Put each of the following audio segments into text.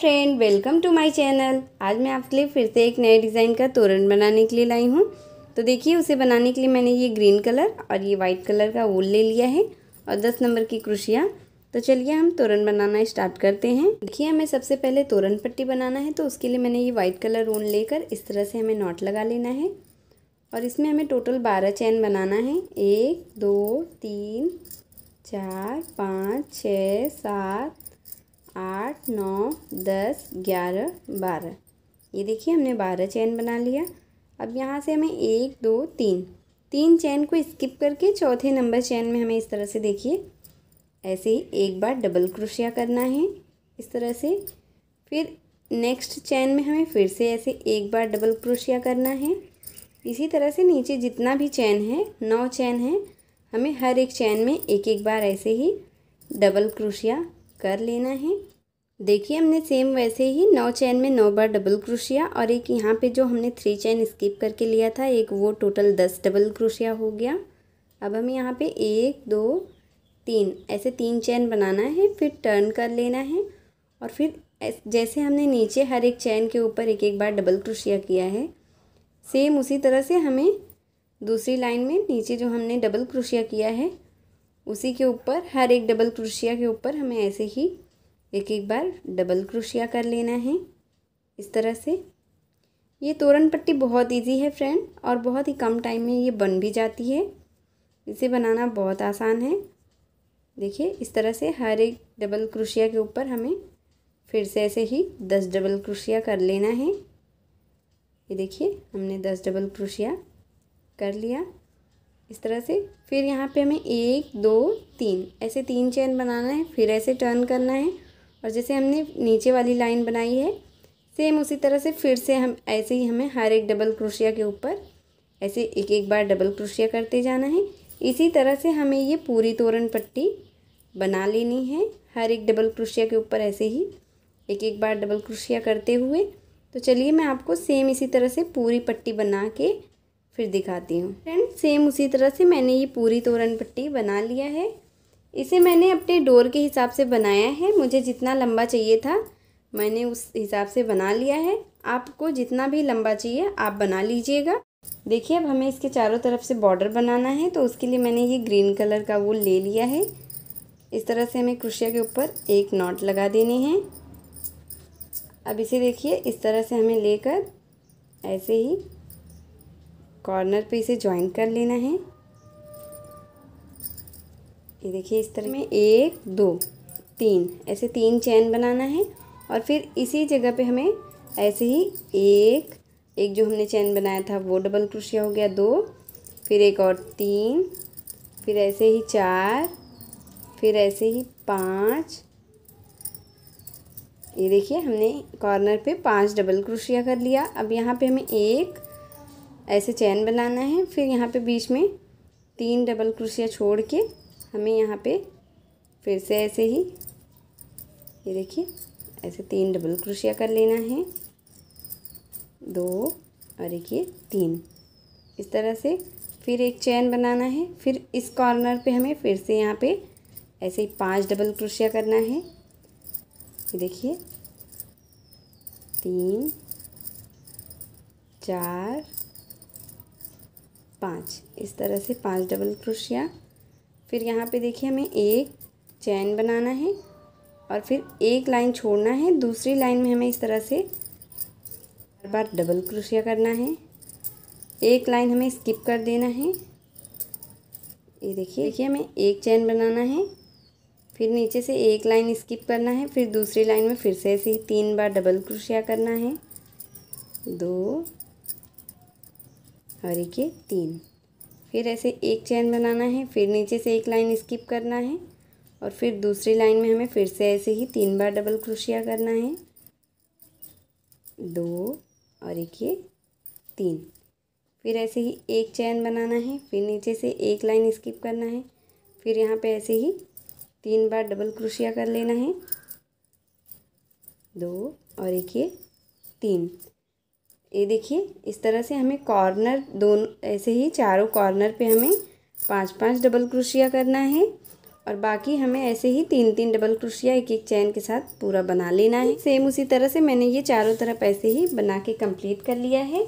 friend welcome to my channel आज मैं आपके लिए फिर से एक नए डिज़ाइन का तोरण बनाने के लिए लाई हूँ तो देखिए उसे बनाने के लिए मैंने ये ग्रीन कलर और ये वाइट कलर का वूल ले लिया है और दस नंबर की क्रुशिया तो चलिए हम तोरण बनाना स्टार्ट करते हैं देखिए हमें सबसे पहले तोरण पट्टी बनाना है तो उसके लिए मैंने ये वाइट कलर ऊन लेकर इस तरह से हमें नॉट लगा लेना है और इसमें हमें टोटल बारह चैन बनाना है एक दो तीन चार पाँच छः सात आठ नौ दस ग्यारह बारह ये देखिए हमने बारह चैन बना लिया अब यहाँ से हमें एक दो तीन तीन चैन को स्किप करके चौथे नंबर चैन में हमें इस तरह से देखिए ऐसे ही एक बार डबल क्रोशिया करना है इस तरह से फिर नेक्स्ट चैन में हमें फिर से ऐसे एक बार डबल क्रोशिया करना है इसी तरह से नीचे जितना भी चैन है नौ चैन है हमें हर एक चैन में एक एक बार ऐसे ही डबल क्रोशिया कर लेना है देखिए हमने सेम वैसे ही नौ चैन में नौ बार डबल क्रोशिया और एक यहाँ पे जो हमने थ्री चैन स्किप करके लिया था एक वो टोटल दस डबल क्रोशिया हो गया अब हम यहाँ पे एक दो तीन ऐसे तीन चैन बनाना है फिर टर्न कर लेना है और फिर जैसे हमने नीचे हर एक चैन के ऊपर एक एक बार डबल क्रोशिया किया है सेम उसी तरह से हमें दूसरी लाइन में नीचे जो हमने डबल क्रोशिया किया है उसी के ऊपर हर एक डबल क्रोशिया के ऊपर हमें ऐसे ही एक एक बार डबल क्रोशिया कर लेना है इस तरह से ये तोरण पट्टी बहुत इजी है फ्रेंड और बहुत ही कम टाइम में ये बन भी जाती है इसे बनाना बहुत आसान है देखिए इस तरह से हर एक डबल क्रोशिया के ऊपर हमें फिर से ऐसे ही दस डबल क्रोशिया कर लेना है ये देखिए हमने दस डबल क्रोशिया कर लिया इस तरह से फिर यहाँ पे हमें एक दो तीन ऐसे तीन चैन बनाना है फिर ऐसे टर्न करना है और जैसे हमने नीचे वाली लाइन बनाई है सेम उसी तरह से फिर से हम ऐसे ही हमें हर एक डबल क्रोशिया के ऊपर ऐसे एक एक बार डबल क्रोशिया करते जाना है इसी तरह से हमें ये पूरी तोरण पट्टी बना लेनी है हर एक डबल क्रोशिया के ऊपर ऐसे ही एक एक बार डबल क्रोशिया करते हुए तो चलिए मैं आपको सेम इसी तरह से पूरी पट्टी बना के फिर दिखाती हूँ फ्रेंड सेम उसी तरह से मैंने ये पूरी तोरण पट्टी बना लिया है इसे मैंने अपने डोर के हिसाब से बनाया है मुझे जितना लंबा चाहिए था मैंने उस हिसाब से बना लिया है आपको जितना भी लंबा चाहिए आप बना लीजिएगा देखिए अब हमें इसके चारों तरफ से बॉर्डर बनाना है तो उसके लिए मैंने ये ग्रीन कलर का वो ले लिया है इस तरह से हमें क्रुशिया के ऊपर एक नॉट लगा देने हैं अब इसे देखिए इस तरह से हमें लेकर ऐसे ही कॉर्नर पे इसे ज्वाइन कर लेना है ये देखिए इस तरह में एक दो तीन ऐसे तीन चैन बनाना है और फिर इसी जगह पे हमें ऐसे ही एक एक जो हमने चैन बनाया था वो डबल क्रोशिया हो गया दो फिर एक और तीन फिर ऐसे ही चार फिर ऐसे ही पाँच ये देखिए हमने कॉर्नर पे पांच डबल क्रोशिया कर लिया अब यहाँ पे हमें एक ऐसे चैन बनाना है फिर यहाँ पे बीच में तीन डबल क्रोशिया छोड़ के हमें यहाँ पे फिर से ऐसे ही ये देखिए ऐसे तीन डबल क्रोशिया कर लेना है दो और एक ये तीन इस तरह से फिर एक चैन बनाना है फिर इस कॉर्नर पे हमें फिर से यहाँ पे ऐसे ही पांच डबल क्रोशिया करना है ये देखिए तीन चार पाँच इस तरह से पांच डबल क्रोशिया फिर यहाँ पे देखिए हमें एक चैन बनाना है और फिर एक लाइन छोड़ना है दूसरी लाइन में हमें इस तरह से हर बार डबल क्रोशिया करना है एक लाइन हमें स्किप कर देना है ये देखिए देखिए हमें एक चैन बनाना है फिर नीचे से एक लाइन स्किप करना है फिर दूसरी लाइन में फिर से ऐसे ही तीन बार डबल क्रोशिया करना है दो और एक ये तीन फिर ऐसे एक चैन बनाना है फिर नीचे से एक लाइन स्किप करना है और फिर दूसरी लाइन में हमें फिर से ऐसे ही तीन बार डबल क्रोशिया करना है दो और एक ये तीन फिर ऐसे ही एक चैन बनाना है फिर नीचे से एक लाइन स्किप करना है फिर यहाँ पे ऐसे ही तीन बार डबल क्रोशिया कर लेना है दो और एक ये तीन ये देखिए इस तरह से हमें कॉर्नर दोनों ऐसे ही चारों कॉर्नर पे हमें पांच पांच डबल क्रोशिया करना है और बाकी हमें ऐसे ही तीन तीन डबल क्रोशिया एक एक चैन के साथ पूरा बना लेना है सेम उसी तरह से मैंने ये चारों तरफ ऐसे ही बना के कंप्लीट कर लिया है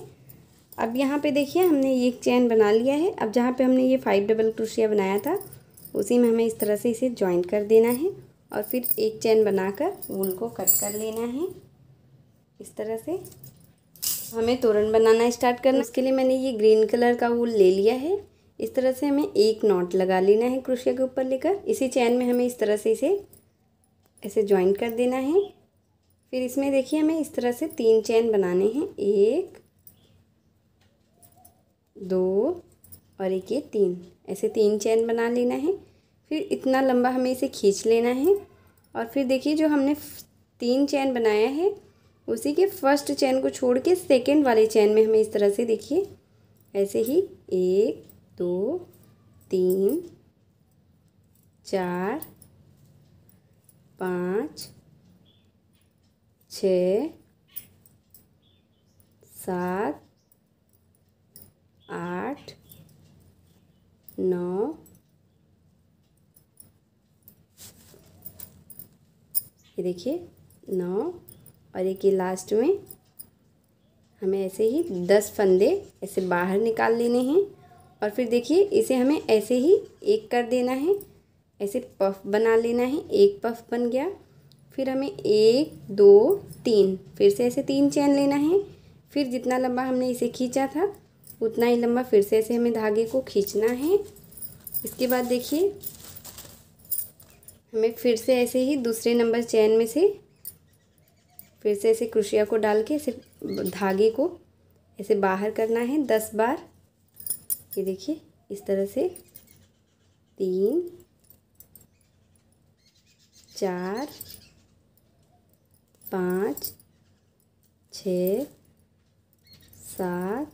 अब यहाँ पे देखिए हमने एक चैन बना लिया है अब जहाँ पे हमने ये फाइव डबल क्रोशिया बनाया था उसी में हमें इस तरह से इसे ज्वाइंट कर देना है और फिर एक चैन बनाकर वूल को कट कर लेना है इस तरह से हमें तोरण बनाना स्टार्ट करना इसके लिए मैंने ये ग्रीन कलर का वूल ले लिया है इस तरह से हमें एक नॉट लगा लेना है क्रोशिया के ऊपर लेकर इसी चैन में हमें इस तरह से इसे ऐसे ज्वाइंट कर देना है फिर इसमें देखिए हमें इस तरह से तीन चैन बनाने हैं एक दो और एक ये तीन ऐसे तीन चैन बना लेना है फिर इतना लंबा हमें इसे खींच लेना है और फिर देखिए जो हमने तीन चैन बनाया है उसी के फर्स्ट चैन को छोड़ के सेकेंड वाले चैन में हमें इस तरह से देखिए ऐसे ही एक दो तीन चार पाँच छ सात आठ नौ ये देखिए नौ और एक ये लास्ट में हमें ऐसे ही दस फंदे ऐसे बाहर निकाल लेने हैं और फिर देखिए इसे हमें ऐसे ही एक कर देना है ऐसे पफ बना लेना है एक पफ बन गया फिर हमें एक दो तीन फिर से ऐसे तीन चैन लेना है फिर जितना लंबा हमने इसे खींचा था उतना ही लंबा फिर से ऐसे हमें धागे को खींचना है इसके बाद देखिए हमें फिर से ऐसे ही दूसरे नंबर चैन में से फिर से ऐसे क्रुशिया को डाल के सिर्फ धागे को ऐसे बाहर करना है दस बार ये देखिए इस तरह से तीन चार पाँच छ सात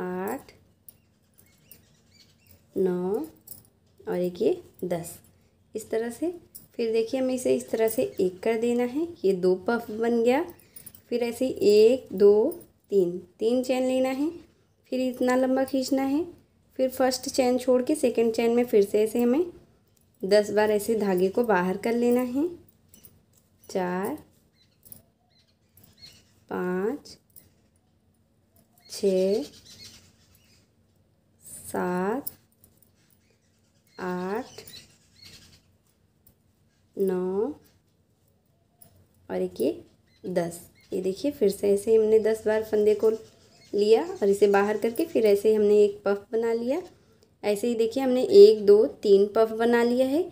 आठ नौ और एक ये दस इस तरह से फिर देखिए हमें इसे इस तरह से एक कर देना है ये दो पफ बन गया फिर ऐसे एक दो तीन तीन चैन लेना है फिर इतना लंबा खींचना है फिर फर्स्ट चैन छोड़ के सेकेंड चैन में फिर से ऐसे हमें दस बार ऐसे धागे को बाहर कर लेना है चार पाँच छ सात आठ नौ और एक ये दस ये देखिए फिर से ऐसे हमने दस बार फंदे को लिया और इसे बाहर करके फिर ऐसे ही हमने एक पफ बना लिया ऐसे ही देखिए हमने एक दो तीन पफ बना लिया है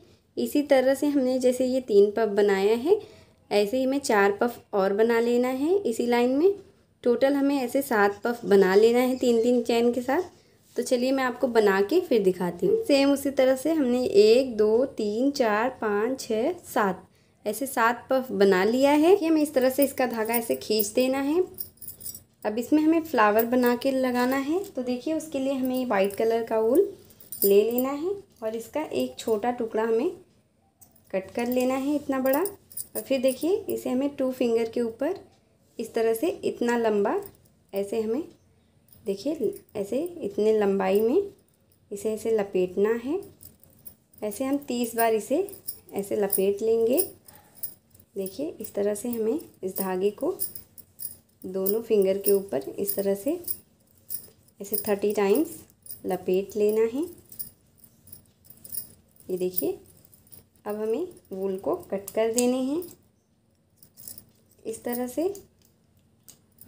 इसी तरह से हमने जैसे ये तीन पफ बनाया है ऐसे ही हमें चार पफ और बना लेना है इसी लाइन में टोटल हमें ऐसे सात पफ बना लेना है तीन तीन चैन के साथ तो चलिए मैं आपको बना के फिर दिखाती हूँ सेम उसी तरह से हमने एक दो तीन चार पाँच छः सात ऐसे सात पफ बना लिया है कि हमें इस तरह से इसका धागा ऐसे खींच देना है अब इसमें हमें फ्लावर बना के लगाना है तो देखिए उसके लिए हमें वाइट कलर का ऊल ले लेना है और इसका एक छोटा टुकड़ा हमें कट कर लेना है इतना बड़ा और फिर देखिए इसे हमें टू फिंगर के ऊपर इस तरह से इतना लंबा ऐसे हमें देखिए ऐसे इतने लंबाई में इसे ऐसे लपेटना है ऐसे हम तीस बार इसे ऐसे लपेट लेंगे देखिए इस तरह से हमें इस धागे को दोनों फिंगर के ऊपर इस तरह से ऐसे थर्टी टाइम्स लपेट लेना है ये देखिए अब हमें वूल को कट कर देने हैं इस तरह से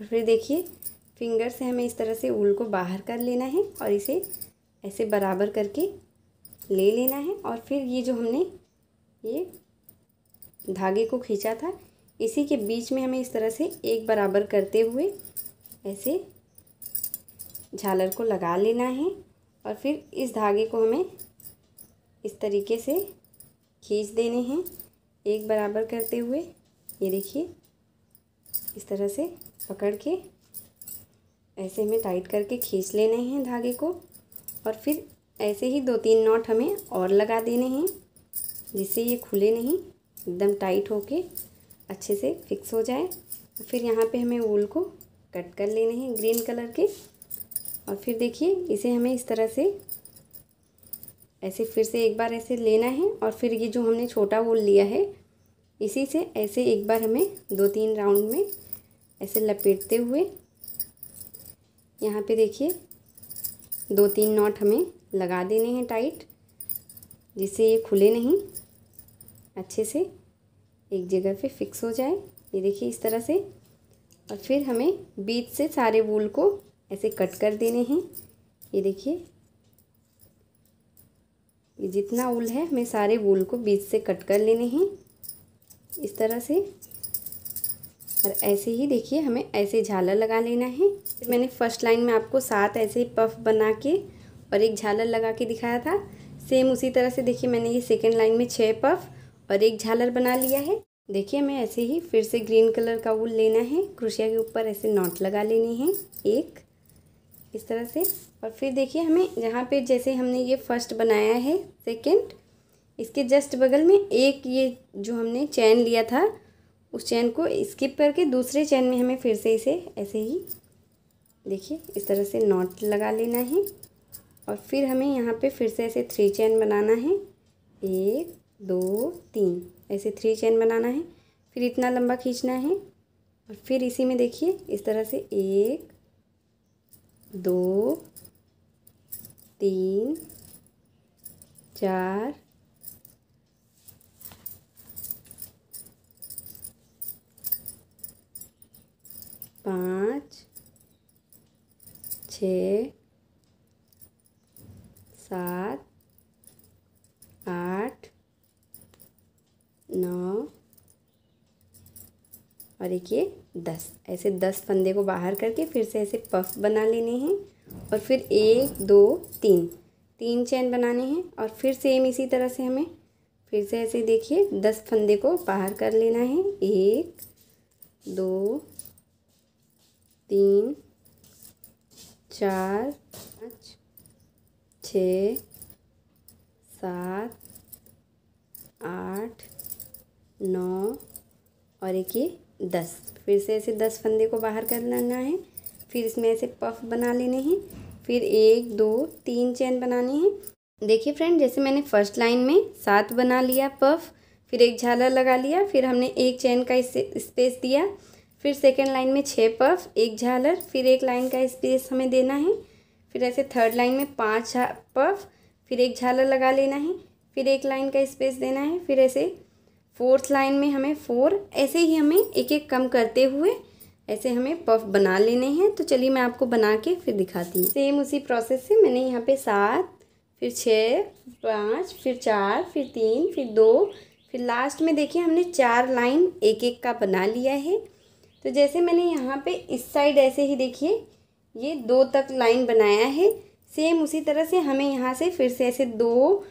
फिर देखिए फिंगर से हमें इस तरह से ऊल को बाहर कर लेना है और इसे ऐसे बराबर करके ले लेना है और फिर ये जो हमने ये धागे को खींचा था इसी के बीच में हमें इस तरह से एक बराबर करते हुए ऐसे झालर को लगा लेना है और फिर इस धागे को हमें इस तरीके से खींच देने हैं एक बराबर करते हुए ये देखिए इस तरह से पकड़ के ऐसे में टाइट करके खींच लेने हैं धागे को और फिर ऐसे ही दो तीन नॉट हमें और लगा देने हैं जिससे ये खुले नहीं एकदम टाइट होके अच्छे से फिक्स हो जाए फिर यहाँ पे हमें वूल को कट कर लेने हैं ग्रीन कलर के और फिर देखिए इसे हमें इस तरह से ऐसे फिर से एक बार ऐसे लेना है और फिर ये जो हमने छोटा वूल लिया है इसी से ऐसे एक बार हमें दो तीन राउंड में ऐसे लपेटते हुए यहाँ पे देखिए दो तीन नॉट हमें लगा देने हैं टाइट जिससे ये खुले नहीं अच्छे से एक जगह पे फिक्स हो जाए ये देखिए इस तरह से और फिर हमें बीच से सारे वूल को ऐसे कट कर देने हैं ये देखिए ये जितना वूल है हमें सारे वूल को बीच से कट कर लेने हैं इस तरह से और ऐसे ही देखिए हमें ऐसे झालर लगा लेना है फिर मैंने फर्स्ट लाइन में आपको सात ऐसे पफ बना के और एक झालर लगा के दिखाया था सेम उसी तरह से देखिए मैंने ये सेकेंड लाइन में छः पफ और एक झालर बना लिया है देखिए हमें ऐसे ही फिर से ग्रीन कलर का वूल लेना है क्रुशिया के ऊपर ऐसे नॉट लगा लेनी है एक इस तरह से और फिर देखिए हमें जहाँ पे जैसे हमने ये फर्स्ट बनाया है सेकंड इसके जस्ट बगल में एक ये जो हमने चैन लिया था उस चैन को स्किप करके दूसरे चैन में हमें फिर से इसे ऐसे ही देखिए इस तरह से नॉट लगा लेना है और फिर हमें यहाँ पे फिर से ऐसे थ्री चैन बनाना है एक दो तीन ऐसे थ्री चैन बनाना है फिर इतना लंबा खींचना है और फिर इसी में देखिए इस तरह से एक दो तीन चार पाँच छ सात आठ नौ और एक ये दस ऐसे दस फंदे को बाहर करके फिर से ऐसे पफ बना लेने हैं और फिर एक दो तीन तीन चैन बनाने हैं और फिर सेम इसी तरह से हमें फिर से ऐसे देखिए दस फंदे को बाहर कर लेना है एक दो तीन चार पाँच छ सात आठ नौ और एक ही दस फिर से ऐसे दस फंदे को बाहर कर लेना है फिर इसमें ऐसे पफ बना लेने हैं फिर एक दो तीन चैन बनानी है देखिए फ्रेंड जैसे मैंने फर्स्ट लाइन में सात बना लिया पफ फिर एक झाला लगा लिया फिर हमने एक चैन का इसे स्पेस दिया फिर सेकेंड लाइन में छः पफ एक झालर फिर एक लाइन का स्पेस हमें देना है फिर ऐसे थर्ड लाइन में पाँच पफ फिर एक झालर लगा लेना है फिर एक लाइन का स्पेस देना है फिर ऐसे फोर्थ लाइन में हमें फोर ऐसे ही हमें एक एक कम करते हुए ऐसे हमें पफ बना लेने हैं तो चलिए मैं आपको बना के फिर दिखाती हूँ सेम उसी प्रोसेस से मैंने यहाँ पे सात फिर छः पाँच फिर चार फिर तीन फिर दो फिर लास्ट में देखिए हमने चार लाइन एक एक का बना लिया है तो जैसे मैंने यहाँ पे इस साइड ऐसे ही देखिए ये दो तक लाइन बनाया है सेम उसी तरह से हमें यहाँ से फिर से ऐसे दो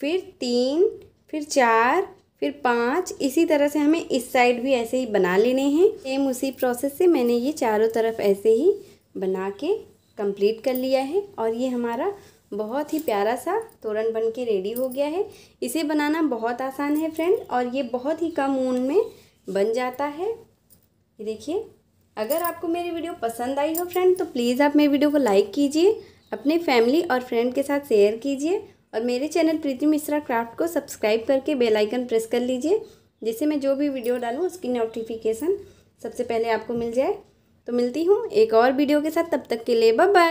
फिर तीन फिर चार फिर पाँच इसी तरह से हमें इस साइड भी ऐसे ही बना लेने हैं सेम उसी प्रोसेस से मैंने ये चारों तरफ ऐसे ही बना के कंप्लीट कर लिया है और ये हमारा बहुत ही प्यारा सा तोरण बन के रेडी हो गया है इसे बनाना बहुत आसान है फ्रेंड और ये बहुत ही कम ऊन में बन जाता है ये देखिए अगर आपको मेरी वीडियो पसंद आई हो फ्रेंड तो प्लीज़ आप मेरी वीडियो को लाइक कीजिए अपने फैमिली और फ्रेंड के साथ शेयर कीजिए और मेरे चैनल प्रीति मिश्रा क्राफ्ट को सब्सक्राइब करके बेल आइकन प्रेस कर लीजिए जिससे मैं जो भी वीडियो डालूँ उसकी नोटिफिकेशन सबसे पहले आपको मिल जाए तो मिलती हूँ एक और वीडियो के साथ तब तक के लिए बाय